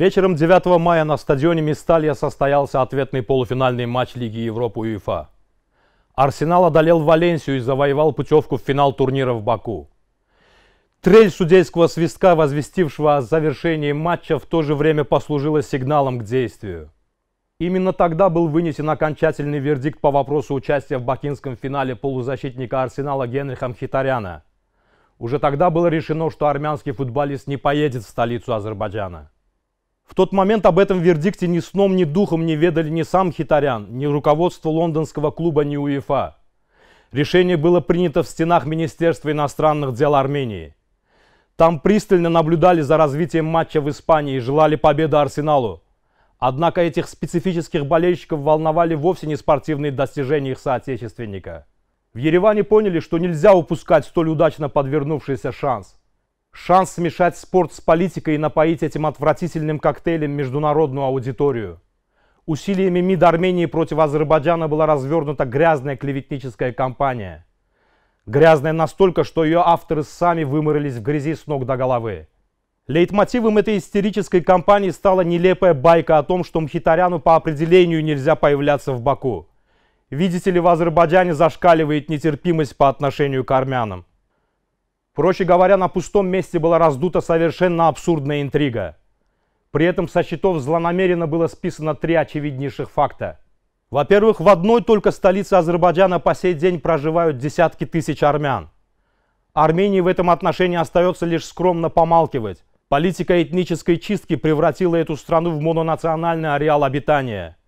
Вечером 9 мая на стадионе Мисталья состоялся ответный полуфинальный матч Лиги Европы УЕФА. Арсенал одолел Валенсию и завоевал путевку в финал турнира в Баку. Трель судейского свистка, возвестившего о завершении матча, в то же время послужила сигналом к действию. Именно тогда был вынесен окончательный вердикт по вопросу участия в бакинском финале полузащитника Арсенала Генриха Мхитаряна. Уже тогда было решено, что армянский футболист не поедет в столицу Азербайджана. В тот момент об этом вердикте ни сном, ни духом не ведали ни сам Хитарян, ни руководство лондонского клуба, ни УЕФА. Решение было принято в стенах Министерства иностранных дел Армении. Там пристально наблюдали за развитием матча в Испании и желали победы Арсеналу. Однако этих специфических болельщиков волновали вовсе не спортивные достижения их соотечественника. В Ереване поняли, что нельзя упускать столь удачно подвернувшийся шанс. Шанс смешать спорт с политикой и напоить этим отвратительным коктейлем международную аудиторию. Усилиями МИД Армении против Азербайджана была развернута грязная клеветническая кампания. Грязная настолько, что ее авторы сами выморились в грязи с ног до головы. Лейтмотивом этой истерической кампании стала нелепая байка о том, что Мхитаряну по определению нельзя появляться в Баку. Видите ли, в Азербайджане зашкаливает нетерпимость по отношению к армянам. Проще говоря, на пустом месте была раздута совершенно абсурдная интрига. При этом со счетов злонамеренно было списано три очевиднейших факта. Во-первых, в одной только столице Азербайджана по сей день проживают десятки тысяч армян. Армении в этом отношении остается лишь скромно помалкивать. Политика этнической чистки превратила эту страну в мононациональный ареал обитания,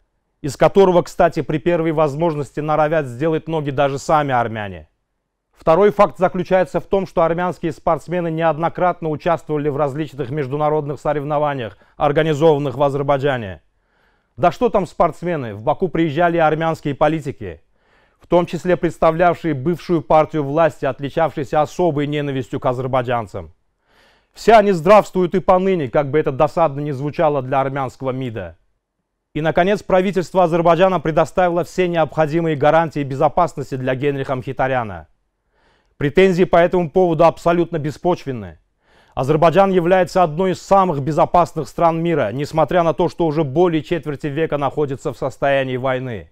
из которого, кстати, при первой возможности норовят сделать ноги даже сами армяне. Второй факт заключается в том, что армянские спортсмены неоднократно участвовали в различных международных соревнованиях, организованных в Азербайджане. Да что там спортсмены, в Баку приезжали армянские политики, в том числе представлявшие бывшую партию власти, отличавшиеся особой ненавистью к азербайджанцам. Все они здравствуют и поныне, как бы это досадно не звучало для армянского МИДа. И, наконец, правительство Азербайджана предоставило все необходимые гарантии безопасности для Генриха Мхитаряна – Претензии по этому поводу абсолютно беспочвенны. Азербайджан является одной из самых безопасных стран мира, несмотря на то, что уже более четверти века находится в состоянии войны.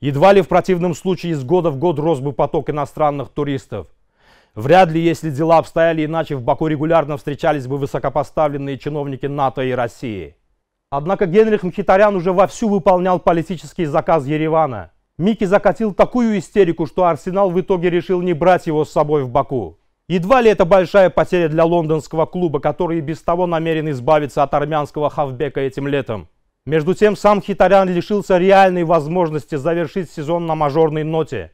Едва ли в противном случае из года в год рос бы поток иностранных туристов. Вряд ли, если дела обстояли иначе, в Баку регулярно встречались бы высокопоставленные чиновники НАТО и России. Однако Генрих Мхитарян уже вовсю выполнял политический заказ Еревана – Микки закатил такую истерику, что Арсенал в итоге решил не брать его с собой в Баку. Едва ли это большая потеря для лондонского клуба, который и без того намерен избавиться от армянского хавбека этим летом. Между тем, сам Хитарян лишился реальной возможности завершить сезон на мажорной ноте.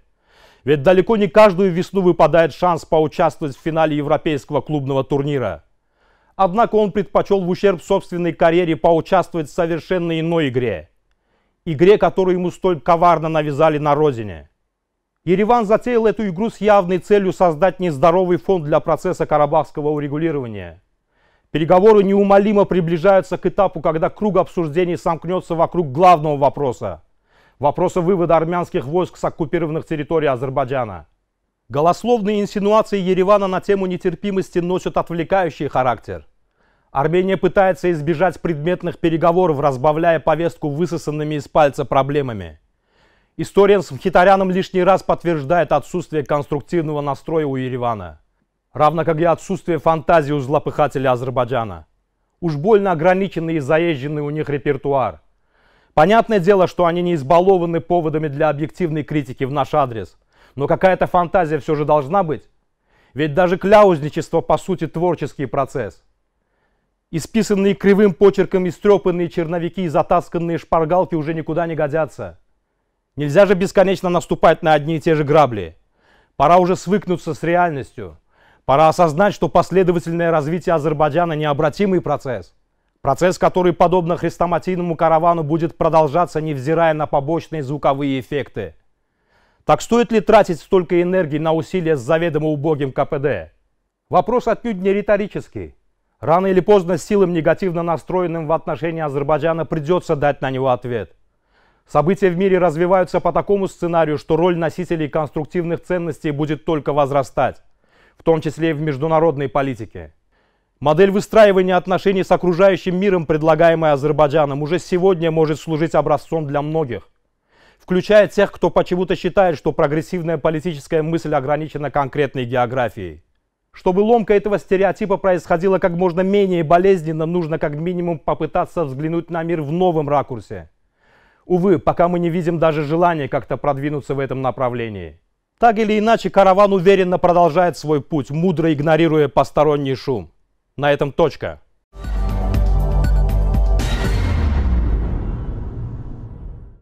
Ведь далеко не каждую весну выпадает шанс поучаствовать в финале европейского клубного турнира. Однако он предпочел в ущерб собственной карьере поучаствовать в совершенно иной игре – игре, которую ему столь коварно навязали на родине. Ереван затеял эту игру с явной целью создать нездоровый фон для процесса карабахского урегулирования. Переговоры неумолимо приближаются к этапу, когда круг обсуждений сомкнется вокруг главного вопроса – вопроса вывода армянских войск с оккупированных территорий Азербайджана. Голословные инсинуации Еревана на тему нетерпимости носят отвлекающий характер – Армения пытается избежать предметных переговоров, разбавляя повестку высосанными из пальца проблемами. История с Мхитаряном лишний раз подтверждает отсутствие конструктивного настроя у Еревана, равно как и отсутствие фантазии у злопыхателя Азербайджана. Уж больно ограниченный и заезженный у них репертуар. Понятное дело, что они не избалованы поводами для объективной критики в наш адрес, но какая-то фантазия все же должна быть. Ведь даже кляузничество, по сути, творческий процесс – Исписанные кривым почерком истрепанные черновики и затасканные шпаргалки уже никуда не годятся. Нельзя же бесконечно наступать на одни и те же грабли. Пора уже свыкнуться с реальностью. Пора осознать, что последовательное развитие Азербайджана – необратимый процесс. Процесс, который, подобно хрестоматийному каравану, будет продолжаться, невзирая на побочные звуковые эффекты. Так стоит ли тратить столько энергии на усилия с заведомо убогим КПД? Вопрос отнюдь не риторический. Рано или поздно силам, негативно настроенным в отношении Азербайджана, придется дать на него ответ. События в мире развиваются по такому сценарию, что роль носителей конструктивных ценностей будет только возрастать, в том числе и в международной политике. Модель выстраивания отношений с окружающим миром, предлагаемая Азербайджаном, уже сегодня может служить образцом для многих, включая тех, кто почему-то считает, что прогрессивная политическая мысль ограничена конкретной географией. Чтобы ломка этого стереотипа происходила как можно менее болезненно, нужно как минимум попытаться взглянуть на мир в новом ракурсе. Увы, пока мы не видим даже желания как-то продвинуться в этом направлении. Так или иначе, караван уверенно продолжает свой путь, мудро игнорируя посторонний шум. На этом точка.